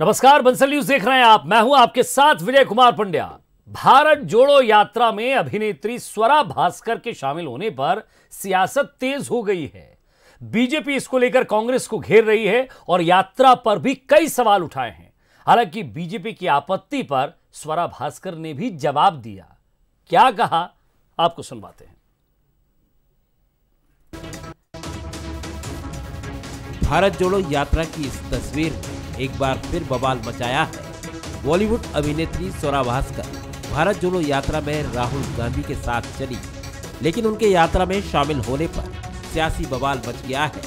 नमस्कार बंसल न्यूज देख रहे हैं आप मैं हूं आपके साथ विजय कुमार पंड्या भारत जोड़ो यात्रा में अभिनेत्री स्वरा भास्कर के शामिल होने पर सियासत तेज हो गई है बीजेपी इसको लेकर कांग्रेस को घेर रही है और यात्रा पर भी कई सवाल उठाए हैं हालांकि बीजेपी की आपत्ति पर स्वरा भास्कर ने भी जवाब दिया क्या कहा आपको सुनवाते हैं भारत जोड़ो यात्रा की इस तस्वीर में एक बार फिर बवाल मचाया है बॉलीवुड अभिनेत्री सोरा भास्कर भारत जोड़ो यात्रा में राहुल गांधी के साथ चली लेकिन उनके यात्रा में शामिल होने पर सियासी बवाल मच गया है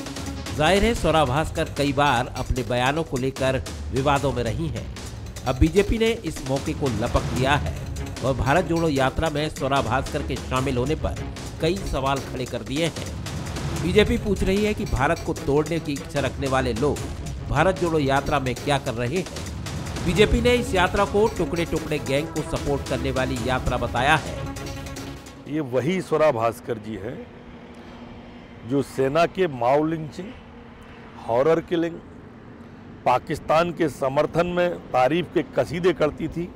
जाहिर है सोरा भास्कर कई बार अपने बयानों को लेकर विवादों में रही हैं अब बीजेपी ने इस मौके को लपक लिया है और भारत जोड़ो यात्रा में सोरा भास्कर के शामिल होने पर कई सवाल खड़े कर दिए हैं बीजेपी पूछ रही है कि भारत को तोड़ने की इच्छा रखने वाले लोग भारत जोड़ो यात्रा में क्या कर रहे हैं बीजेपी ने इस यात्रा को टुकड़े टुकड़े गैंग को सपोर्ट करने वाली यात्रा बताया है ये वही स्वरा भास्कर जी है जो सेना के mob lynching horror killing Pakistan के समर्थन में तारीफ के कसीदे करती थी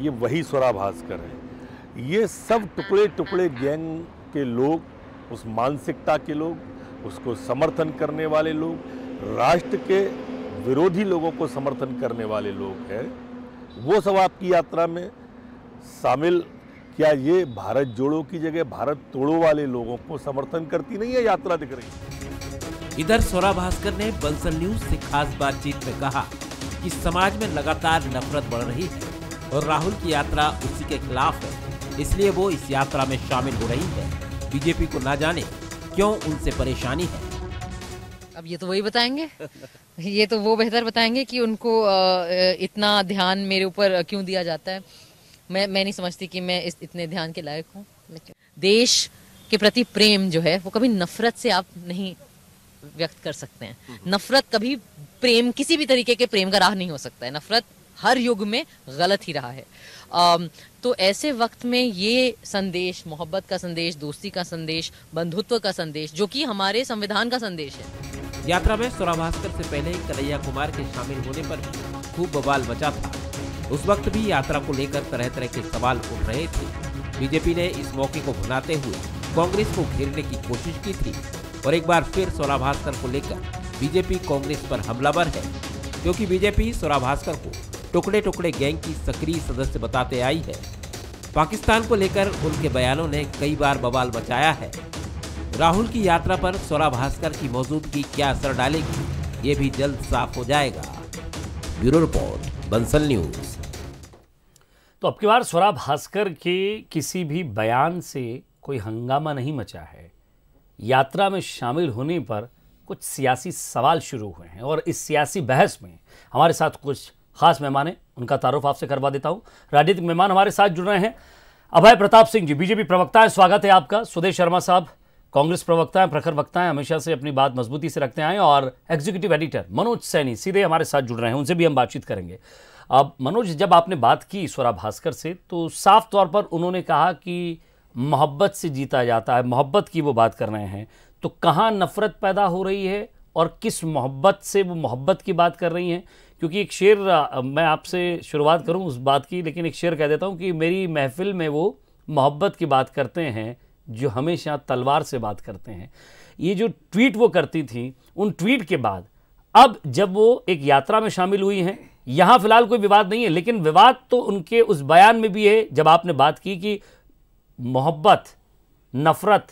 ये वही स्वरा भास्कर है ये सब टुकड़े टुकड़े गैंग के लोग उस मानसिकता के लोग उसको समर्थन करने वाले लोग राष्ट्र के विरोधी लोगों को समर्थन करने वाले लोग हैं वो सब आपकी यात्रा में शामिल क्या ये भारत जोड़ो की जगह भारत तोड़ो वाले लोगों को समर्थन करती नहीं है यात्रा दिख रही इधर सौरा भास्कर ने बंसल न्यूज से खास बातचीत में कहा कि समाज में लगातार नफरत बढ़ रही है और राहुल की यात्रा उसी के खिलाफ है इसलिए वो इस यात्रा में शामिल हो रही है बीजेपी को ना जाने क्यों उनसे परेशानी है अब ये तो वही बताएंगे ये तो वो बेहतर बताएंगे कि उनको इतना ध्यान मेरे ऊपर क्यों दिया जाता है मैं मैं नहीं समझती कि मैं इस इतने ध्यान के लायक हूँ देश के प्रति प्रेम जो है वो कभी नफरत से आप नहीं व्यक्त कर सकते हैं हम्म। नफरत कभी प्रेम किसी भी तरीके के प्रेम का राह नहीं हो सकता है नफरत हर युग में गलत ही रहा है आ, तो ऐसे वक्त में ये संदेश मोहब्बत का संदेश दोस्ती का संदेश बंधुत्व का संदेश जो कि हमारे संविधान का संदेश है यात्रा में सोरा भास्कर से पहले ही कन्हैया कुमार के शामिल होने पर भी खूब बवाल मचा था उस वक्त भी यात्रा को लेकर तरह तरह के सवाल उठ रहे थे बीजेपी ने इस मौके को भुनाते हुए कांग्रेस को घेरने की कोशिश की थी और एक बार फिर सोरा भास्कर को लेकर बीजेपी कांग्रेस पर हमलावर है क्योंकि बीजेपी सोरा भास्कर को टुकड़े टुकड़े गैंग की सक्रिय सदस्य बताते आई है पाकिस्तान को लेकर उनके बयानों ने कई बार बवाल बचाया है राहुल की यात्रा पर स्वरा भास्कर की मौजूदगी क्या असर डालेगी ये भी जल्द साफ हो जाएगा ब्यूरो रिपोर्ट बंसल न्यूज तो अब की बार स्वरा भास्कर के किसी भी बयान से कोई हंगामा नहीं मचा है यात्रा में शामिल होने पर कुछ सियासी सवाल शुरू हुए हैं और इस सियासी बहस में हमारे साथ कुछ खास मेहमान हैं उनका तारुफ आपसे करवा देता हूँ राजनीतिक मेहमान हमारे साथ जुड़ रहे हैं अभय प्रताप सिंह जी बीजेपी प्रवक्ता है स्वागत है आपका सुदेश शर्मा साहब कांग्रेस प्रवक्ता हैं प्रखर वक्ता हैं हमेशा से अपनी बात मजबूती से रखते आए और एग्जीक्यूटिव एडिटर मनोज सैनी सीधे हमारे साथ जुड़ रहे हैं उनसे भी हम बातचीत करेंगे अब मनोज जब आपने बात की स्वरा भास्कर से तो साफ तौर पर उन्होंने कहा कि मोहब्बत से जीता जाता है मोहब्बत की वो बात कर रहे हैं तो कहाँ नफ़रत पैदा हो रही है और किस मोहब्बत से वो मोहब्बत की बात कर रही हैं क्योंकि एक शेर मैं आपसे शुरुआत करूं उस बात की लेकिन एक शेर कह देता हूं कि मेरी महफिल में वो मोहब्बत की बात करते हैं जो हमेशा तलवार से बात करते हैं ये जो ट्वीट वो करती थी उन ट्वीट के बाद अब जब वो एक यात्रा में शामिल हुई हैं यहाँ फिलहाल कोई विवाद नहीं है लेकिन विवाद तो उनके उस बयान में भी है जब आपने बात की कि मोहब्बत नफ़रत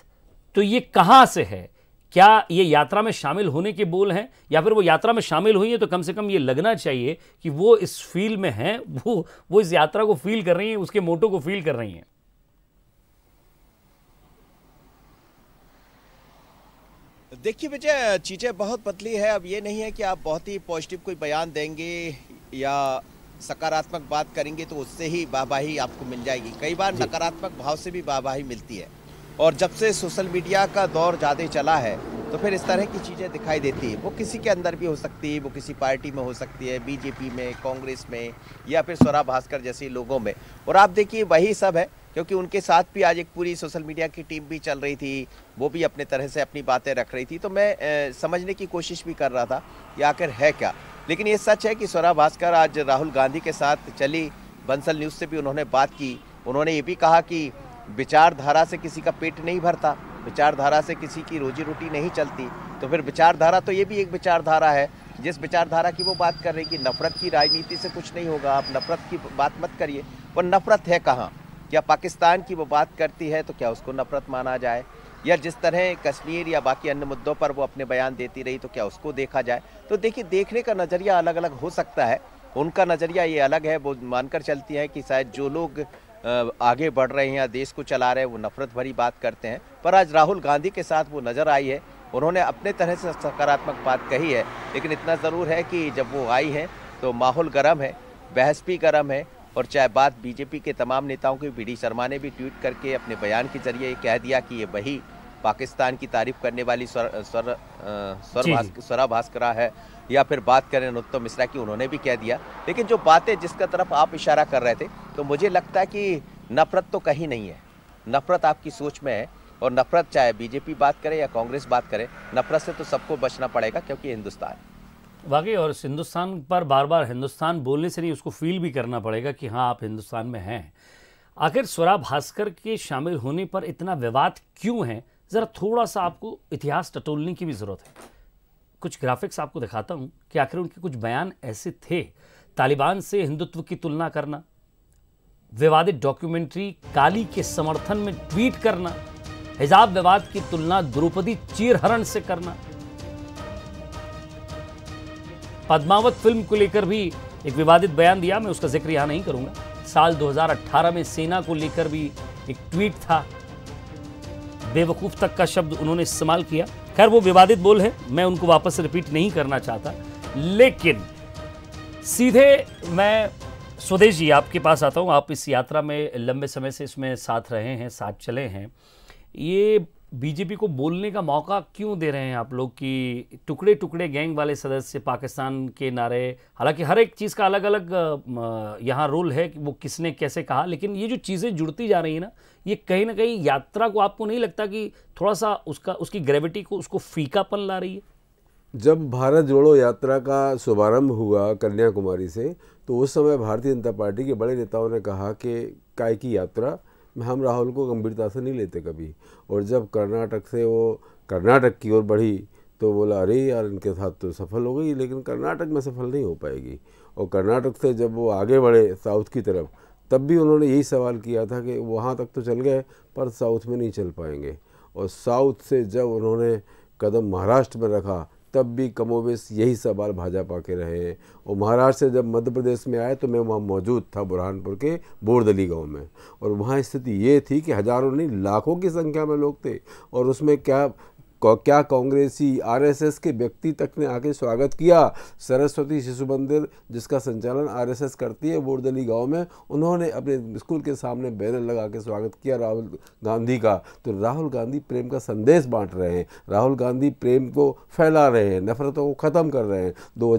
तो ये कहाँ से है क्या ये यात्रा में शामिल होने के बोल हैं या फिर वो यात्रा में शामिल हुई हैं तो कम से कम ये लगना चाहिए कि वो इस फील्ड में हैं वो वो इस यात्रा को फील कर रही हैं उसके मोटो को फील कर रही हैं देखिए विजय चीज़ें बहुत पतली है अब ये नहीं है कि आप बहुत ही पॉजिटिव कोई बयान देंगे या सकारात्मक बात करेंगे तो उससे ही वाहवाही आपको मिल जाएगी कई बार नकारात्मक भाव से भी वाहवाही मिलती है और जब से सोशल मीडिया का दौर ज़्यादा चला है तो फिर इस तरह की चीज़ें दिखाई देती है वो किसी के अंदर भी हो सकती है वो किसी पार्टी में हो सकती है बीजेपी में कांग्रेस में या फिर स्वरा भास्कर जैसे लोगों में और आप देखिए वही सब है क्योंकि उनके साथ भी आज एक पूरी सोशल मीडिया की टीम भी चल रही थी वो भी अपने तरह से अपनी बातें रख रही थी तो मैं ए, समझने की कोशिश भी कर रहा था कि आखिर है क्या लेकिन ये सच है कि स्वरा भास्कर आज राहुल गांधी के साथ चली बंसल न्यूज़ से भी उन्होंने बात की उन्होंने ये भी कहा कि विचारधारा से किसी का पेट नहीं भरता विचारधारा से किसी की रोजी रोटी नहीं चलती तो फिर विचारधारा तो ये भी एक विचारधारा है जिस विचारधारा की वो बात कर रही कि नफरत की राजनीति से कुछ नहीं होगा आप नफरत की बात मत करिए और नफरत है कहाँ या पाकिस्तान की वो बात करती है तो क्या उसको नफरत माना जाए या जिस तरह कश्मीर या बाकी अन्य मुद्दों पर वो अपने बयान देती रही तो क्या उसको देखा जाए तो देखिए देखने का नज़रिया अलग अलग हो सकता है उनका नज़रिया ये अलग है वो मानकर चलती हैं कि शायद जो लोग आगे बढ़ रहे हैं या देश को चला रहे हैं वो नफरत भरी बात करते हैं पर आज राहुल गांधी के साथ वो नज़र आई है उन्होंने अपने तरह से सकारात्मक बात कही है लेकिन इतना ज़रूर है कि जब वो आई हैं तो माहौल गर्म है बहस भी गर्म है और चाहे बात बीजेपी के तमाम नेताओं की बी शर्मा ने भी ट्वीट करके अपने बयान के जरिए कह दिया कि ये वही पाकिस्तान की तारीफ करने वाली स्वर स्वर स्वर स्वरा भास्करा है या फिर बात करें नोत्तम मिश्रा की उन्होंने भी कह दिया लेकिन जो बातें जिसका तरफ आप इशारा कर रहे थे तो मुझे लगता है कि नफरत तो कहीं नहीं है नफरत आपकी सोच में है और नफरत चाहे बीजेपी बात करे या कांग्रेस बात करे नफरत से तो सबको बचना पड़ेगा क्योंकि हिंदुस्तान वाकई और हिंदुस्तान पर बार बार हिंदुस्तान बोलने से नहीं उसको फील भी करना पड़ेगा कि हाँ आप हिंदुस्तान में हैं आखिर स्वरा भास्कर के शामिल होने पर इतना विवाद क्यों है ज़रा थोड़ा सा आपको इतिहास टटोलने की भी ज़रूरत है कुछ ग्राफिक्स आपको दिखाता हूँ कि आखिर उनके कुछ बयान ऐसे थे तालिबान से हिंदुत्व की तुलना करना विवादित डॉक्यूमेंट्री काली के समर्थन में ट्वीट करना हिजाब विवाद की तुलना द्रौपदी चीरहरण से करना पद्मावत फिल्म को लेकर भी एक विवादित बयान दिया मैं उसका जिक्र यहाँ नहीं करूँगा साल 2018 में सेना को लेकर भी एक ट्वीट था बेवकूफ़ तक का शब्द उन्होंने इस्तेमाल किया खैर वो विवादित बोल है मैं उनको वापस रिपीट नहीं करना चाहता लेकिन सीधे मैं स्वदेश जी आपके पास आता हूँ आप इस यात्रा में लंबे समय से इसमें साथ रहे हैं साथ चले हैं ये बीजेपी को बोलने का मौका क्यों दे रहे हैं आप लोग कि टुकड़े टुकड़े गैंग वाले सदस्य पाकिस्तान के नारे हालांकि हर एक चीज़ का अलग अलग यहाँ रोल है कि वो किसने कैसे कहा लेकिन ये जो चीज़ें जुड़ती जा रही हैं ना ये कहीं ना कहीं यात्रा को आपको नहीं लगता कि थोड़ा सा उसका उसकी ग्रेविटी को उसको फीकापन ला रही है जब भारत जोड़ो यात्रा का शुभारंभ हुआ कन्याकुमारी से तो उस समय भारतीय जनता पार्टी के बड़े नेताओं ने कहा कि काय की यात्रा हम राहुल को गंभीरता से नहीं लेते कभी और जब कर्नाटक से वो कर्नाटक की ओर बढ़ी तो बोला अरे यार इनके साथ तो सफल हो गई लेकिन कर्नाटक में सफल नहीं हो पाएगी और कर्नाटक से जब वो आगे बढ़े साउथ की तरफ तब भी उन्होंने यही सवाल किया था कि वहाँ तक तो चल गए पर साउथ में नहीं चल पाएंगे और साउथ से जब उन्होंने कदम महाराष्ट्र में रखा तब भी कमोवेश यही सवाल भाजपा के रहे और महाराष्ट्र से जब मध्य प्रदेश में आए तो मैं वहाँ मौजूद था बुरहानपुर के बोरदली गांव में और वहाँ स्थिति ये थी कि हज़ारों नहीं लाखों की संख्या में लोग थे और उसमें क्या क्या कांग्रेसी आरएसएस के व्यक्ति तक ने आके स्वागत किया सरस्वती शिशु मंदिर जिसका संचालन आरएसएस करती है बोरदली गांव में उन्होंने अपने स्कूल के सामने बैनर लगा के स्वागत किया राहुल गांधी का तो राहुल गांधी प्रेम का संदेश बांट रहे हैं राहुल गांधी प्रेम को फैला रहे हैं नफरतों को ख़त्म कर रहे हैं दो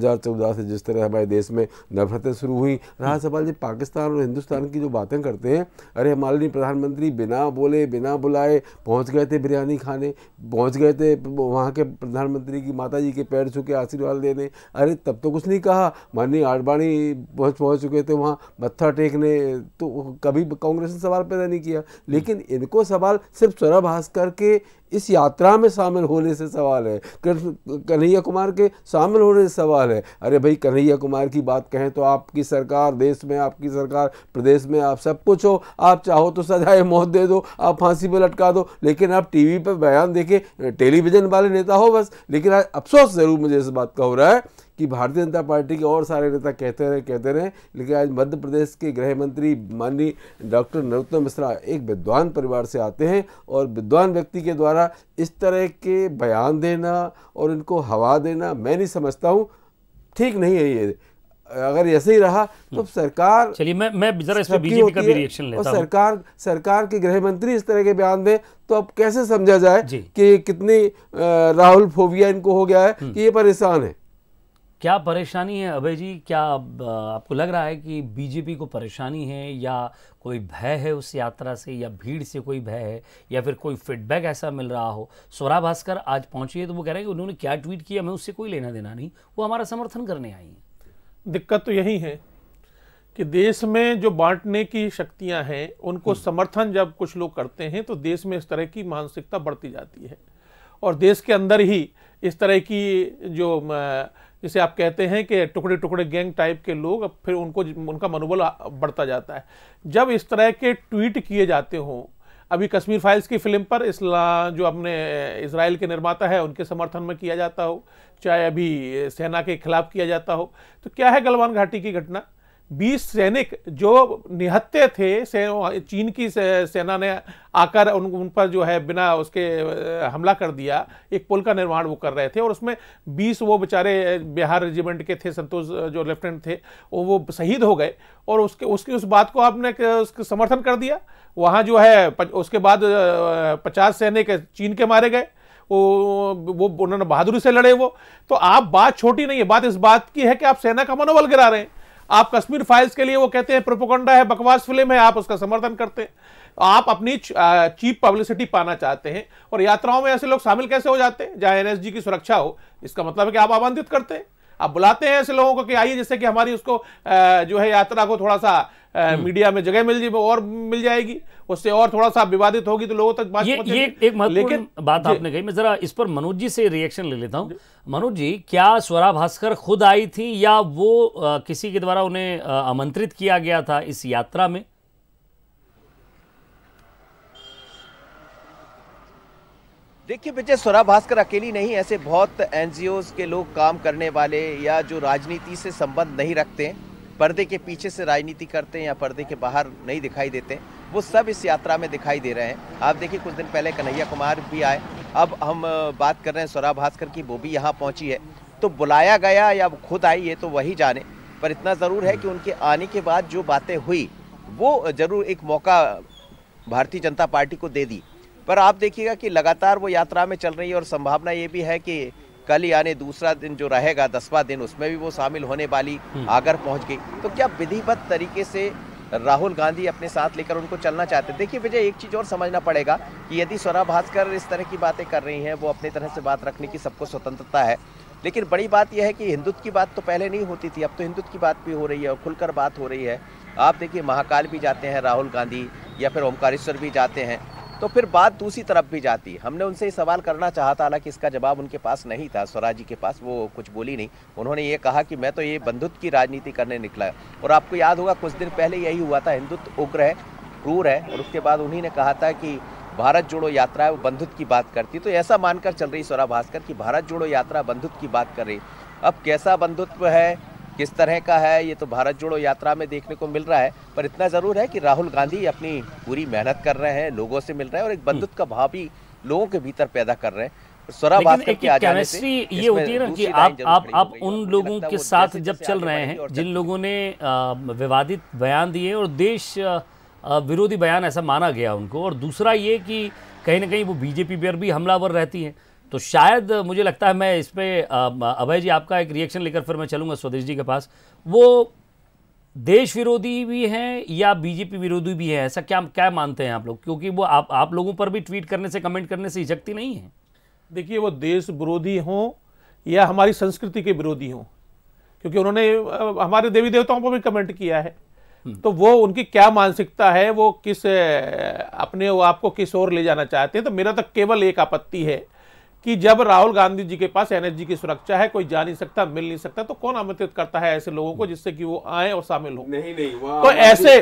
से जिस तरह हमारे देश में नफरतें शुरू हुई रहा सवाल जी पाकिस्तान और हिंदुस्तान की जो बातें करते हैं अरे माननीय प्रधानमंत्री बिना बोले बिना बुलाए पहुँच गए थे बिरयानी खाने पहुँच गए थे वहाँ के प्रधानमंत्री की माता जी के पैर छू के आशीर्वाद लेने अरे तब तो कुछ नहीं कहा माननीय आडवाणी पहुँच पहुँच चुके थे वहाँ मत्था टेकने तो कभी कांग्रेस ने सवाल पैदा नहीं किया लेकिन इनको सवाल सिर्फ स्वरा भास्कर के इस यात्रा में शामिल होने से सवाल है कन्हैया कुमार के शामिल होने से सवाल है अरे भाई कन्हैया कुमार की बात कहें तो आपकी सरकार देश में आपकी सरकार प्रदेश में आप सब कुछ हो आप चाहो तो सजाए मौत दे दो आप फांसी पर लटका दो लेकिन आप टीवी पर बयान देखें टेलीविज़न वाले नेता हो बस लेकिन आज अफसोस ज़रूर मुझे इस बात का हो रहा है कि भारतीय जनता पार्टी के और सारे नेता कहते रहे कहते रहे लेकिन आज मध्य प्रदेश के गृह मंत्री माननीय डॉक्टर नरोत्तम मिश्रा एक विद्वान परिवार से आते हैं और विद्वान व्यक्ति के द्वारा इस तरह के बयान देना और इनको हवा देना मैं नहीं समझता हूँ ठीक नहीं है ये अगर ऐसे ही रहा तो सरकार चलिए मैं मैं जरा इसमें बीजेपी का भी रिएक्शन लेता और सरकार सरकार के गृह मंत्री इस तरह के बयान दें तो अब कैसे समझा जाए कि कितनी राहुल फोबिया इनको हो गया है हम्म। कि ये परेशान है क्या परेशानी है अभय जी क्या आपको लग रहा है कि बीजेपी को परेशानी है या कोई भय है उस यात्रा से या भीड़ से कोई भय है या फिर कोई फीडबैक ऐसा मिल रहा हो स्वरा भास्कर आज पहुंची है तो वो कह रहे हैं कि उन्होंने क्या ट्वीट किया हमें उससे कोई लेना देना नहीं वो हमारा समर्थन करने आई हैं दिक्कत तो यही है कि देश में जो बांटने की शक्तियां हैं उनको हम्म। समर्थन जब कुछ लोग करते हैं तो देश में इस तरह की मानसिकता बढ़ती जाती है और देश के अंदर ही इस तरह की जो जिसे आप कहते हैं कि टुकड़े टुकड़े गैंग टाइप के लोग अब फिर उनको उनका मनोबल बढ़ता जाता है जब इस तरह के ट्वीट किए जाते हों अभी कश्मीर फाइल्स की फिल्म पर इसला जो अपने इसराइल के निर्माता है उनके समर्थन में किया जाता हो चाहे अभी सेना के खिलाफ किया जाता हो तो क्या है गलवान घाटी की घटना 20 सैनिक जो निहत्ते थे से, चीन की से, सेना ने आकर उन उन पर जो है बिना उसके हमला कर दिया एक पुल का निर्माण वो कर रहे थे और उसमें 20 वो बेचारे बिहार रेजिमेंट के थे संतोष जो लेफ्टिनेंट थे वो शहीद हो गए और उसके उसकी उस बात को आपने उसके समर्थन कर दिया वहाँ जो है प, उसके बाद पचास सैनिक चीन के मारे गए वो वो उन्होंने बहादुरी से लड़े वो तो आप बात छोटी नहीं है बात इस बात की है कि आप सेना का मनोबल गिरा रहे हैं आप कश्मीर फाइल्स के लिए वो कहते हैं प्रोपोकंडा है बकवास फिल्म है आप उसका समर्थन करते हैं आप अपनी चीप पब्लिसिटी पाना चाहते हैं और यात्राओं में ऐसे लोग शामिल कैसे हो जाते हैं जहां एनएसजी की सुरक्षा हो इसका मतलब है कि आप आमंत्रित करते हैं आप बुलाते हैं ऐसे लोगों को कि आइए जैसे कि हमारी उसको जो है यात्रा को थोड़ा सा हम्म। मीडिया में जगह मिल जाए और मिल जाएगी उससे और थोड़ा सा विवादित होगी तो लोगों तक बात ये, ये एक लेकिन बात आपने कही मैं जरा इस पर मनोज जी से रिएक्शन ले लेता हूँ मनोज जी क्या स्वरा भास्कर खुद आई थी या वो आ, किसी के द्वारा उन्हें आमंत्रित किया गया था इस यात्रा में देखिए विजय स्वरा भास्कर अकेली नहीं ऐसे बहुत एनजीओज के लोग काम करने वाले या जो राजनीति से संबंध नहीं रखते हैं पर्दे के पीछे से राजनीति करते हैं या पर्दे के बाहर नहीं दिखाई देते वो सब इस यात्रा में दिखाई दे रहे हैं आप देखिए कुछ दिन पहले कन्हैया कुमार भी आए अब हम बात कर रहे हैं स्वरा भास्कर की वो भी यहाँ पहुँची है तो बुलाया गया या खुद आई ये तो वही जाने पर इतना ज़रूर है कि उनके आने के बाद जो बातें हुई वो ज़रूर एक मौका भारतीय जनता पार्टी को दे दी पर आप देखिएगा कि लगातार वो यात्रा में चल रही है और संभावना ये भी है कि कल यानी दूसरा दिन जो रहेगा दसवा दिन उसमें भी वो शामिल होने वाली हम्म। आगर पहुंच गई तो क्या विधिवत तरीके से राहुल गांधी अपने साथ लेकर उनको चलना चाहते देखिए विजय एक चीज़ और समझना पड़ेगा कि यदि स्वरा भास्कर इस तरह की बातें कर रही हैं वो अपनी तरह से बात रखने की सबको स्वतंत्रता है लेकिन बड़ी बात यह है कि हिंदुत्व की बात तो पहले नहीं होती थी अब तो हिंदुत्व की बात भी हो रही है और खुलकर बात हो रही है आप देखिए महाकाल भी जाते हैं राहुल गांधी या फिर ओमकारेश्वर भी जाते हैं तो फिर बात दूसरी तरफ भी जाती हमने उनसे सवाल करना चाहा था हालांकि इसका जवाब उनके पास नहीं था स्वराज जी के पास वो कुछ बोली नहीं उन्होंने ये कहा कि मैं तो ये बंधुत्व की राजनीति करने निकला और आपको याद होगा कुछ दिन पहले यही हुआ था हिंदुत्व उग्र है क्रूर है और उसके बाद उन्हीं ने कहा था कि भारत जोड़ो यात्रा है वो बंधुत्व की बात करती तो ऐसा मानकर चल रही स्वरा भास्कर कि भारत जोड़ो यात्रा बंधुत्व की बात कर रही अब कैसा बंधुत्व है किस तरह का है ये तो भारत जोड़ो यात्रा में देखने को मिल रहा है पर इतना ज़रूर है कि राहुल गांधी अपनी पूरी मेहनत कर रहे हैं लोगों से मिल रहे हैं और एक हम्म। बंधुत्व का भाव भी लोगों के भीतर पैदा कर रहे हैं केमिस्ट्री ये होती है ना कि आप आप आप उन लोगों के साथ जब चल रहे हैं जिन लोगों ने विवादित बयान दिए और देश विरोधी बयान ऐसा माना गया उनको और दूसरा ये कि कहीं ना कहीं वो बीजेपी पर भी हमलावर रहती है तो शायद मुझे लगता है मैं इस पर अभय जी आपका एक रिएक्शन लेकर फिर मैं चलूँगा स्वदेश जी के पास वो देश विरोधी भी हैं या बीजेपी विरोधी भी हैं ऐसा क्या क्या मानते हैं आप लोग क्योंकि वो आप आप लोगों पर भी ट्वीट करने से कमेंट करने से हिचकती नहीं है देखिए वो देश विरोधी हों या हमारी संस्कृति के विरोधी हों क्योंकि उन्होंने हमारे देवी देवताओं पर भी कमेंट किया है हम्म। तो वो उनकी क्या मानसिकता है वो किस अपने वो आपको किस ओर ले जाना चाहते हैं तो मेरा तो केवल एक आपत्ति है कि जब राहुल गांधी जी के पास एनर्जी की सुरक्षा है कोई जा नहीं सकता मिल नहीं सकता तो कौन आमंत्रित करता है ऐसे लोगों को जिससे कि वो आए और शामिल हो नहीं नहीं वाँ तो वाँ ऐसे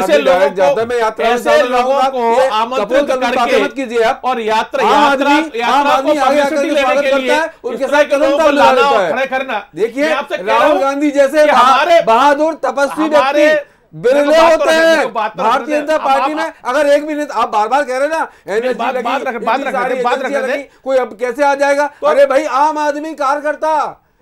ऐसे लोगों को ऐसे लोगों को आमंत्रित करके मत कीजिए आप और यात्रा यात्रा यात्रा को पब्लिसिटी लेने के लिए उनके साथ कदम तक लाना खड़े करना देखिए राहुल गांधी जैसे बहादुर तपस्वी व्यक्ति बिरले होते हैं भारतीय जनता पार्टी में अगर एक भी नेता आप बार बार कह रहे ना कोई अब कैसे आ जाएगा तो अरे भाई आम आदमी कार्यकर्ता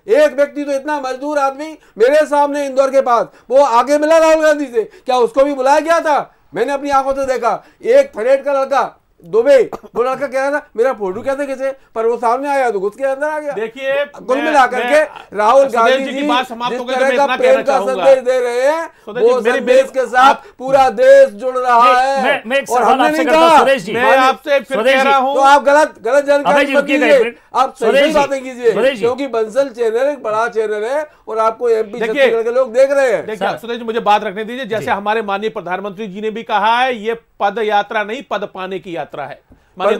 एक व्यक्ति तो इतना मजदूर आदमी मेरे सामने इंदौर के पास वो आगे मिला राहुल गांधी से क्या उसको भी बुलाया गया था मैंने अपनी आंखों से देखा एक फरेट का लड़का दुबे वो लड़का कह रहा था मेरा फोटो कैसे खींचे पर वो सामने आया तो घुस के अंदर आ गया देखिए कुल मिलाकर के राहुल गांधी जी जिस तो तरह का प्रेम का संदेश दे रहे हैं वो संदेश के साथ पूरा देश जुड़ रहा है और हमने नहीं कहा मैं आपसे फिर कह रहा हूं तो आप गलत गलत जानकारी मत दीजिए आप सही बातें कीजिए क्योंकि बंसल चैनल एक बड़ा चैनल है और आपको एमपी छत्तीसगढ़ के लोग देख रहे हैं देखिए सुरेश मुझे बात रखने दीजिए जैसे हमारे माननीय प्रधानमंत्री जी ने भी कहा है ये पद यात्रा नहीं पद पाने की यात्रा है तो इस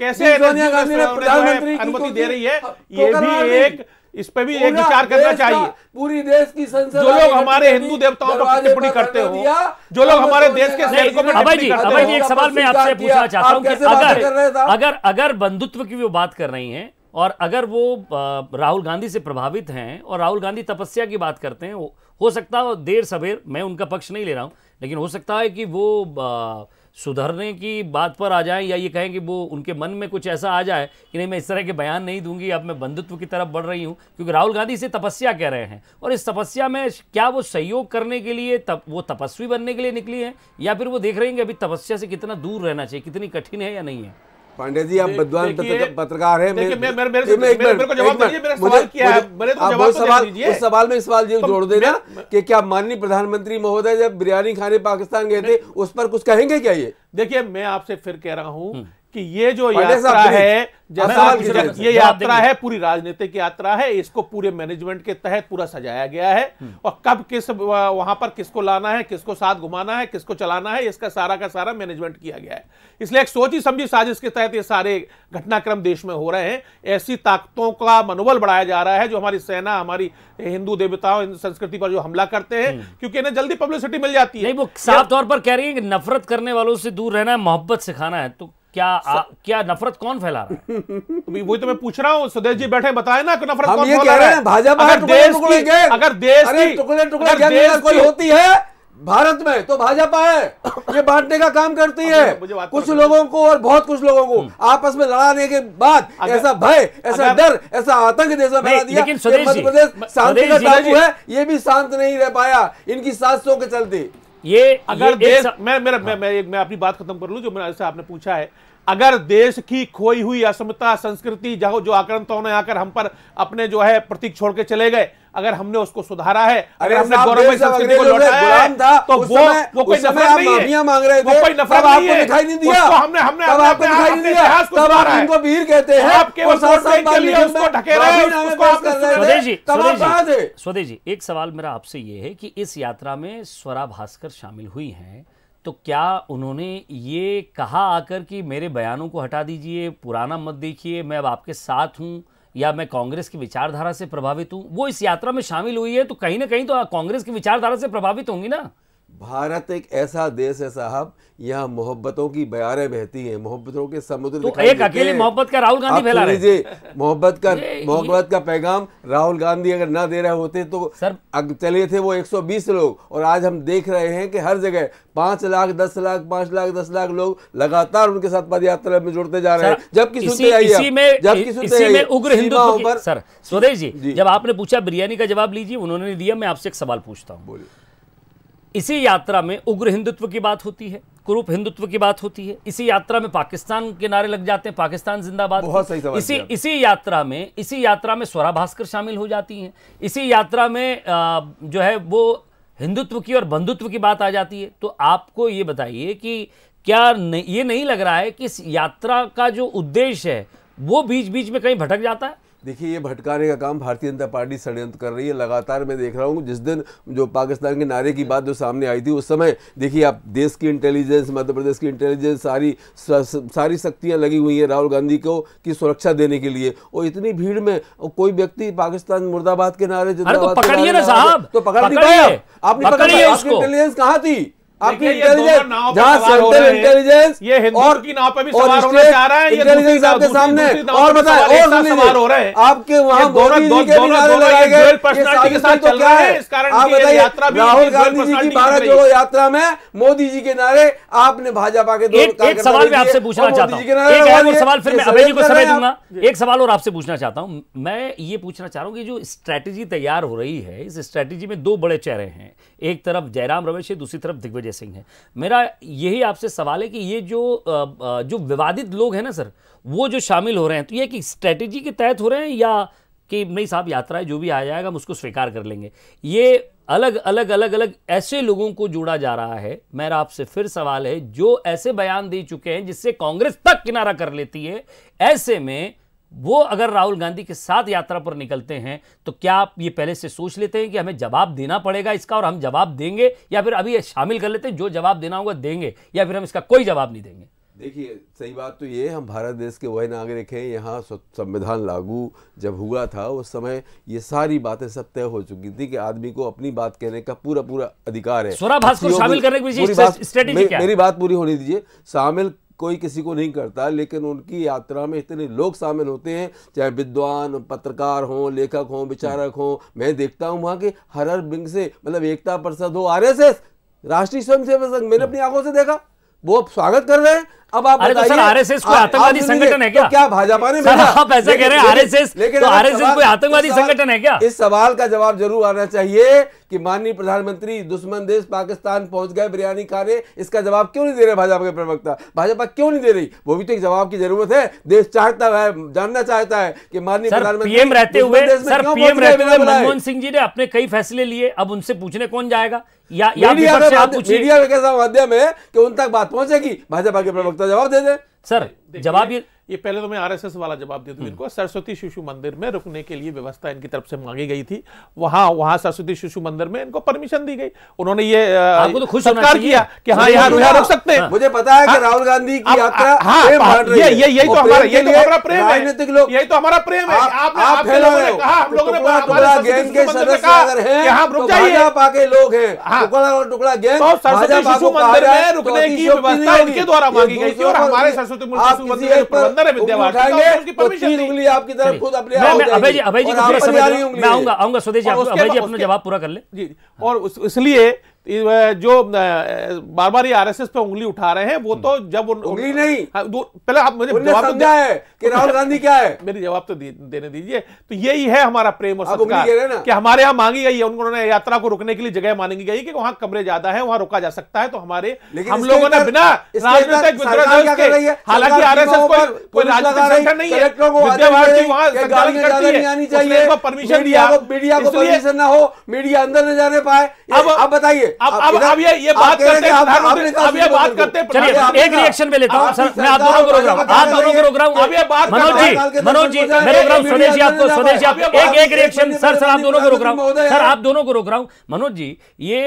कैसे अनुमति दे रही है ये भी एक इस पे भी एक विचार करना चाहिए पूरी देश की संसद जो लोग हमारे हिंदू देवताओं पर टिप्पणी करते हो जो लोग हमारे देश के सैनिकों एक सवाल मैं आपसे पूछना चाहता हूँ अगर अगर अगर बंधुत्व की वो बात कर रही है और अगर वो राहुल गांधी से प्रभावित हैं और राहुल गांधी तपस्या की बात करते हैं हो सकता है देर सवेर मैं उनका पक्ष नहीं ले रहा हूँ लेकिन हो सकता है कि वो सुधरने की बात पर आ जाएं या ये कहें कि वो उनके मन में कुछ ऐसा आ जाए कि नहीं मैं इस तरह के बयान नहीं दूंगी अब मैं बंधुत्व की तरफ बढ़ रही हूँ क्योंकि राहुल गांधी इसे तपस्या कह रहे हैं और इस तपस्या में क्या वो सहयोग करने के लिए तप, वो तपस्वी बनने के लिए निकली हैं या फिर वो देख रहे हैं कि अभी तपस्या से कितना दूर रहना चाहिए कितनी कठिन है या नहीं है पांडे जी आप विद्वान पत्रकार हैं मैं मेरे मेरे मेरे को जवाब दीजिए सवाल किया है तो जवाब सवाल उस सवाल में सवाल जी तो जोड़ देना कि क्या माननीय प्रधानमंत्री महोदय जब बिरयानी खाने पाकिस्तान गए थे उस पर कुछ कहेंगे क्या ये देखिए मैं आपसे फिर कह रहा हूँ हम्म। कि ये जो यात्रा है जैसा ये यात्रा है पूरी राजनीतिक यात्रा है इसको पूरे मैनेजमेंट के तहत पूरा सजाया गया है हम्म। और कब किस वहां पर किसको लाना है किसको साथ घुमाना है किसको चलाना है इसका सारा का सारा मैनेजमेंट किया गया है इसलिए एक सोची समझी साजिश के तहत ये सारे घटनाक्रम देश में हो रहे हैं ऐसी ताकतों का मनोबल बढ़ाया जा रहा है जो हमारी सेना हमारी हिंदू देवताओं संस्कृति पर जो हमला करते हैं हम्म। क्योंकि इन्हें जल्दी पब्लिसिटी मिल जाती है वो साफ तौर पर कह रही है कि नफरत करने वालों से दूर रहना है मोहब्बत सिखाना है तो क्या आ, क्या नफरत कौन फैला रहा है वही तो मैं पूछ रहा हूँ सुदेश जी बैठे बताए ना नफरत कौन ये कह रहे हैं भाजपा अगर देश की अगर देश की टुकड़े टुकड़े देश कोई होती है भारत में तो भाजपा है ये बांटने का काम करती है कुछ लोगों को और बहुत कुछ लोगों को हम्म। आपस में लड़ाने के बाद ऐसा भय ऐसा डर ऐसा आतंक देश में फैला दिया मध्य प्रदेश शांति का है ये भी शांत नहीं रह पाया इनकी साजिशों के चलते ये अगर ये देश, मैं मेरा मैं, हाँ। मैं, मैं, मैं अपनी बात खत्म कर लूँ जो मैंने आपने पूछा है अगर देश की खोई हुई असमता संस्कृति जो जो आक्रमताओं ने आकर हम पर अपने जो है प्रतीक छोड़ के चले गए अगर हमने उसको सुधारा है अगर हमने गौरवमय संस्कृति को लौटाया है तो वो वो कोई नफरत नहीं है मांग रहे थे कोई नफरत नहीं दिखाई नहीं दिया उसको हमने हमने तब आपको दिखाई नहीं दिया तब आप इनको वीर कहते हैं आप केवल वोट बैंक के लिए उसको ढके रहे हैं उसको आप स्वदेश जी स्वदेश जी एक सवाल मेरा आपसे ये है कि इस यात्रा में स्वरा भास्कर शामिल हुई हैं तो क्या उन्होंने ये कहा आकर कि मेरे बयानों को हटा दीजिए पुराना मत देखिए मैं अब आपके साथ हूँ या मैं कांग्रेस की विचारधारा से प्रभावित हूँ वो इस यात्रा में शामिल हुई है तो कहीं ना कहीं तो हाँ, कांग्रेस की विचारधारा से प्रभावित होंगी ना भारत एक ऐसा देश है साहब यहाँ मोहब्बतों की बयारें बहती हैं मोहब्बतों के समुद्र तो एक अकेले मोहब्बत का राहुल गांधी फैला रहे हैं मोहब्बत का मोहब्बत का पैगाम राहुल गांधी अगर ना दे रहे होते तो सर चले थे वो 120 लोग और आज हम देख रहे हैं कि हर जगह पांच लाख दस लाख पांच लाख दस लाख लोग लगातार उनके साथ पद में जुड़ते जा रहे हैं जबकि जबकि उग्र पर सर स्वदेश जी जब आपने पूछा बिरयानी का जवाब लीजिए उन्होंने दिया मैं आपसे एक सवाल पूछता हूँ बोलिए इसी यात्रा में उग्र हिंदुत्व की बात होती है कुरूप हिंदुत्व की बात होती है इसी यात्रा में पाकिस्तान के नारे लग जाते हैं पाकिस्तान जिंदाबाद बहुत सही इसी इसी यात्रा में इसी यात्रा में स्वरा भास्कर शामिल हो जाती हैं इसी यात्रा में आ, जो है वो हिंदुत्व की और बंधुत्व की बात आ जाती है तो आपको ये बताइए कि क्या न, ये नहीं लग रहा है कि इस यात्रा का जो उद्देश्य है वो बीच बीच में कहीं भटक जाता है देखिए ये भटकाने का काम भारतीय जनता पार्टी षडयंत्र कर रही है लगातार मैं देख रहा हूँ जिस दिन जो पाकिस्तान के नारे की बात जो सामने आई थी उस समय देखिए आप देश की इंटेलिजेंस मध्य प्रदेश की इंटेलिजेंस सारी सारी शक्तियाँ लगी हुई हैं राहुल गांधी को की सुरक्षा देने के लिए और इतनी भीड़ में कोई व्यक्ति पाकिस्तान मुर्दाबाद के नारे तो जिंदाबाद तो पकड़िए ना साहब तो पकड़ दिया आपने इंटेलिजेंस कहाँ थी आपकी इंटेलिजेंस जहाँ सेंट्रल इंटेलिजेंस ये और की नाव पे भी सवार होना चाह रहा है इंटेलिजेंस आपके सामने और और सवार हो रहे हैं आपके वहाँ मोदी जी के भी नारे लगाए गए के साथ तो है आप बताइए राहुल गांधी जी की जोड़ो यात्रा में मोदी जी के नारे आपने भाजपा के एक सवाल मैं आपसे पूछना चाहता हूँ सवाल फिर मैं जी को समय दूंगा एक सवाल और आपसे पूछना चाहता हूँ मैं ये पूछना चाह रहा हूँ कि जो स्ट्रैटेजी तैयार हो रही है इस स्ट्रैटेजी में दो बड़े चेहरे हैं एक तरफ जयराम रमेश है दूसरी तरफ दिग्विजय विजय सिंह हैं मेरा यही आपसे सवाल है कि ये जो जो विवादित लोग हैं ना सर वो जो शामिल हो रहे हैं तो ये कि स्ट्रेटेजी के तहत हो रहे हैं या कि नहीं साहब यात्रा जो भी आ जाएगा हम उसको स्वीकार कर लेंगे ये अलग अलग अलग अलग ऐसे लोगों को जोड़ा जा रहा है मेरा आपसे फिर सवाल है जो ऐसे बयान दे चुके हैं जिससे कांग्रेस तक किनारा कर लेती है ऐसे में वो अगर राहुल गांधी के साथ यात्रा पर निकलते हैं तो क्या आप ये पहले से सोच लेते हैं कि हमें जवाब देना पड़ेगा इसका और हम जवाब देंगे या फिर अभी शामिल कर लेते हैं जो जवाब देना होगा देंगे या फिर हम इसका कोई जवाब नहीं देंगे देखिए सही बात तो ये हम भारत देश के वह नागरिक हैं यहाँ संविधान लागू जब हुआ था उस समय ये सारी बातें सब तय हो चुकी थी कि आदमी को अपनी बात कहने का पूरा पूरा अधिकार है शामिल करने की मेरी बात पूरी होने दीजिए शामिल कोई किसी को नहीं करता लेकिन उनकी यात्रा में इतने लोग शामिल होते हैं चाहे विद्वान पत्रकार हों लेखक हों विचारक हों मैं देखता हूँ वहाँ के हर हर बिंग से मतलब एकता परिषद हो आर राष्ट्रीय स्वयंसेवक संघ मैंने अपनी आंखों से देखा वो स्वागत कर रहे हैं अब आप अरे तो सर आरएसएस कोई आतंकवादी संगठन है क्या तो क्या भाजपा ने सर आप ऐसे कह रहे हैं आरएसएस लेकिन आरएसएस कोई आतंकवादी संगठन है क्या इस सवाल का जवाब जरूर आना चाहिए कि माननीय प्रधानमंत्री दुश्मन देश पाकिस्तान पहुंच गए बिरयानी खाने इसका जवाब क्यों नहीं दे रहे भाजपा के प्रवक्ता भाजपा क्यों नहीं दे रही वो भी तो एक जवाब की जरूरत है देश चाहता है जानना चाहता है कि माननीय प्रधानमंत्री पीएम रहते हुए सर पीएम रहते हुए मनमोहन सिंह जी ने अपने कई फैसले लिए अब उनसे पूछने कौन जाएगा या मीडिया में कैसा माध्यम है कि उन तक बात पहुंचेगी भाजपा के प्रवक्ता उसका तो जवाब दे दे सर जवाब ये ये पहले तो मैं आरएसएस वाला जवाब दे दूं हम्म। इनको सरस्वती शिशु मंदिर में रुकने के लिए व्यवस्था इनकी तरफ से मांगी गई थी वहां वहां सरस्वती शिशु मंदिर में इनको परमिशन दी गई उन्होंने ये आपको तो खुश होना किया कि हाँ यहाँ यहाँ रुक सकते हैं हाँ। मुझे पता है कि हाँ। राहुल गांधी की यात्रा हाँ, यही तो हमारा यही तो हमारा प्रेम है यही तो हमारा प्रेम है आप लोगों ने हम तो लोग आगे तो लोग हैं टुकड़ा गैंग तो सरस्वती शिशु मंदिर में रुकने की व्यवस्था इनके द्वारा मांगी गई थी और हमारे सरस्वती तो आपकी तरफ खुद अपने जवाब पूरा कर ले और इसलिए जो बार बार ये आरएसएस पे उंगली उठा रहे हैं वो हम्म। तो जब उन, उंगली नहीं हाँ, पहले आप मुझे जवाब तो है कि राहुल गांधी क्या है मेरी जवाब तो देने दीजिए तो यही है हमारा प्रेम और सत्कार कि हमारे यहाँ मांगी गई है उन्होंने यात्रा को रुकने के लिए जगह मांगी गई कि वहाँ कमरे ज्यादा है वहाँ रुका जा सकता है तो हमारे हम लोगों ने बिना राजनीतिक हालांकि आर एस एस कोई राजनीतिक नहीं है परमिशन दिया मीडिया को परमिशन ना हो मीडिया अंदर न जाने पाए अब बताइए अब अब ये ये बात करते हैं अब ये बात करते हैं एक रिएक्शन में लेता हूं सर मैं आप दोनों को रोक रहा आप दोनों को रोक रहा अब ये बात मनोज जी मनोज जी मैं रोक रहा जी आपको जी एक एक रिएक्शन सर सर आप दोनों को रोक रहा सर आप दोनों को रोक रहा मनोज जी ये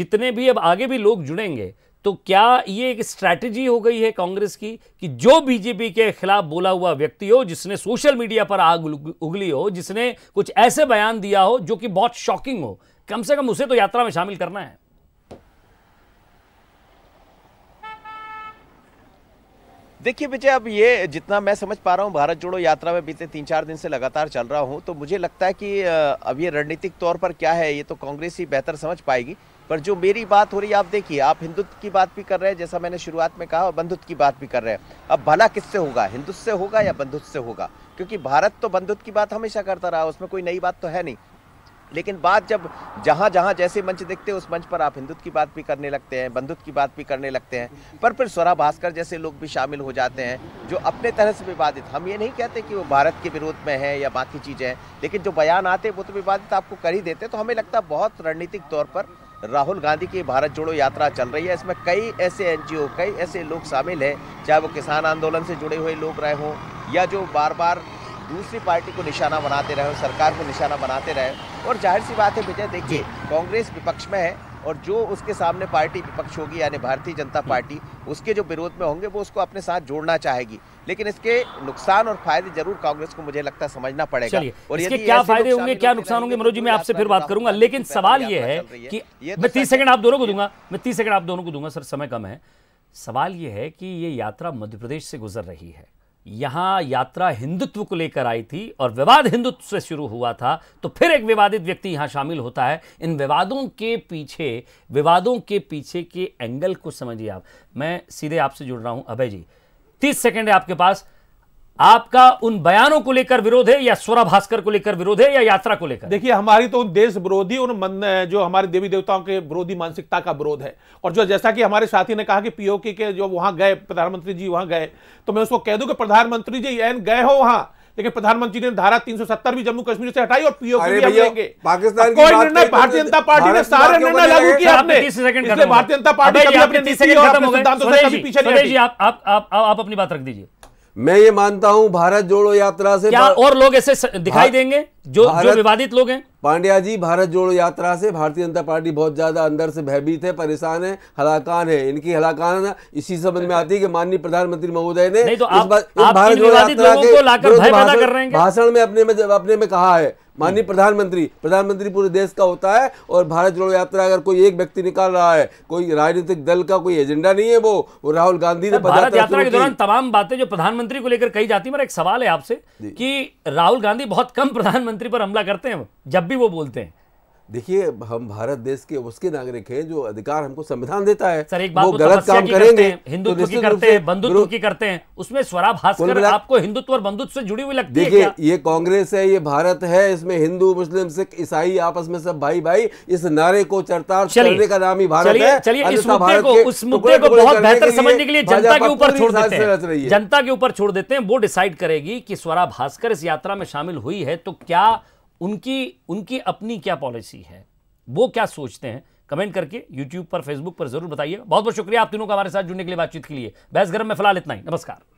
जितने भी अब आगे भी लोग जुड़ेंगे तो क्या ये एक स्ट्रैटेजी हो गई है कांग्रेस की कि जो बीजेपी के खिलाफ बोला हुआ व्यक्ति हो जिसने सोशल मीडिया पर आग उगली हो जिसने कुछ ऐसे बयान दिया हो जो कि बहुत शॉकिंग हो कम से कम उसे तो यात्रा में शामिल करना है देखिए विजय अब ये जितना मैं समझ पा रहा हूँ भारत जोड़ो यात्रा में बीते तीन चार दिन से लगातार चल रहा हूँ तो मुझे लगता है कि अब ये रणनीतिक तौर पर क्या है ये तो कांग्रेस ही बेहतर समझ पाएगी पर जो मेरी बात हो रही है आप देखिए आप हिंदुत्व की बात भी कर रहे हैं जैसा मैंने शुरुआत में कहा और बंधुत्व की बात भी कर रहे हैं अब भला किससे होगा हिंदुत्व से होगा या बंधुत्व से होगा क्योंकि भारत तो बंधुत्व की बात हमेशा करता रहा उसमें कोई नई बात तो है नहीं लेकिन बात जब जहाँ जहाँ जैसे मंच देखते हैं उस मंच पर आप हिंदुत्व की बात भी करने लगते हैं बंधुत्व की बात भी करने लगते हैं पर फिर स्वरा भास्कर जैसे लोग भी शामिल हो जाते हैं जो अपने तरह से विवादित हम ये नहीं कहते कि वो भारत के विरोध में है या बाकी चीज़ें हैं लेकिन जो बयान आते वो तो विवादित आपको कर ही देते तो हमें लगता है बहुत रणनीतिक तौर पर राहुल गांधी की भारत जोड़ो यात्रा चल रही है इसमें कई ऐसे एन कई ऐसे लोग शामिल हैं चाहे वो किसान आंदोलन से जुड़े हुए लोग रहे हों या जो बार बार दूसरी पार्टी को निशाना बनाते रहे सरकार को निशाना बनाते रहे और जाहिर सी बात है विजय देखिए कांग्रेस विपक्ष में है और जो उसके सामने पार्टी विपक्ष होगी यानी भारतीय जनता पार्टी उसके जो विरोध में होंगे वो उसको अपने साथ जोड़ना चाहेगी लेकिन इसके नुकसान और फायदे जरूर कांग्रेस को मुझे लगता है समझना पड़ेगा और इसके क्या फायदे होंगे क्या नुकसान होंगे मनोज जी मैं तो आपसे फिर बात करूंगा लेकिन सवाल ये है कि तो मैं तीस सेकंड आप दोनों को दूंगा मैं तीस सेकंड आप दोनों को दूंगा सर समय कम है सवाल यह है कि ये यात्रा मध्य प्रदेश से गुजर रही है यहां यात्रा हिंदुत्व को लेकर आई थी और विवाद हिंदुत्व से शुरू हुआ था तो फिर एक विवादित व्यक्ति यहां शामिल होता है इन विवादों के पीछे विवादों के पीछे के एंगल को समझिए आप मैं सीधे आपसे जुड़ रहा हूं अभय जी तीस सेकेंड है आपके पास आपका उन बयानों को लेकर विरोध है या स्वरा भास्कर को लेकर विरोध है या यात्रा को लेकर देखिए हमारी तो उन देश विरोधी उन मन जो हमारे देवी देवताओं के विरोधी मानसिकता का विरोध है और जो जैसा कि हमारे साथी ने कहा कि पीओके के जो वहां गए प्रधानमंत्री जी वहां गए तो मैं उसको कह दूं कि प्रधानमंत्री जी एन गए हो वहां लेकिन प्रधानमंत्री ने धारा 370 भी जम्मू कश्मीर से हटाई और पीओके भी लेंगे पाकिस्तान कोई निर्णय भारतीय जनता पार्टी ने सारे निर्णय लागू किए भारतीय जनता पार्टी अपने पीछे आप अपनी बात रख दीजिए मैं ये मानता हूं भारत जोड़ो यात्रा से क्या और लोग ऐसे दिखाई देंगे जो जो विवादित लोग हैं पांड्या जी भारत जोड़ो यात्रा से भारतीय जनता पार्टी बहुत ज़्यादा अंदर से भयभीत है परेशान है हलाकान है इनकी हलाकान इसी समझ में आती है कि माननीय प्रधानमंत्री महोदय ने तो आप, भारत जोड़ो यात्रा के भाषण में अपने अपने में कहा है माननीय हम्म। प्रधानमंत्री प्रधानमंत्री पूरे देश का होता है और भारत जोड़ो यात्रा अगर कोई एक व्यक्ति निकाल रहा है कोई राजनीतिक दल का कोई एजेंडा नहीं है वो वो राहुल गांधी ने भारत यात्रा के दौरान तमाम बातें जो प्रधानमंत्री को लेकर कही जाती है मेरा एक सवाल है आपसे कि राहुल गांधी बहुत कम प्रधानमंत्री प्रधानमंत्री पर हमला करते हैं जब भी वो बोलते हैं देखिए हम भारत देश के उसके नागरिक हैं जो अधिकार हमको संविधान देता है सर एक बात वो गलत काम करेंगे हिंदुत्व की करते हैं तो बंधुत्व की करते हैं उसमें स्वरा भास्कर आपको हिंदुत्व और बंधुत्व से जुड़ी हुई लगती देखिए ये कांग्रेस है ये भारत है इसमें हिंदू मुस्लिम सिख ईसाई आपस में सब भाई भाई इस नारे को चरता करने का नाम ही भारत है चलिए इस मुद्दे को उस मुद्दे को बहुत बेहतर समझने के लिए जनता के ऊपर छोड़ देते हैं जनता के ऊपर छोड़ देते हैं वो डिसाइड करेगी कि स्वरा भास्कर इस यात्रा में शामिल हुई है तो क्या उनकी उनकी अपनी क्या पॉलिसी है वो क्या सोचते हैं कमेंट करके यूट्यूब पर फेसबुक पर जरूर बताइए बहुत बहुत शुक्रिया आप तीनों का हमारे साथ जुड़ने के लिए बातचीत के लिए बहस गर्म में फिलहाल इतना ही नमस्कार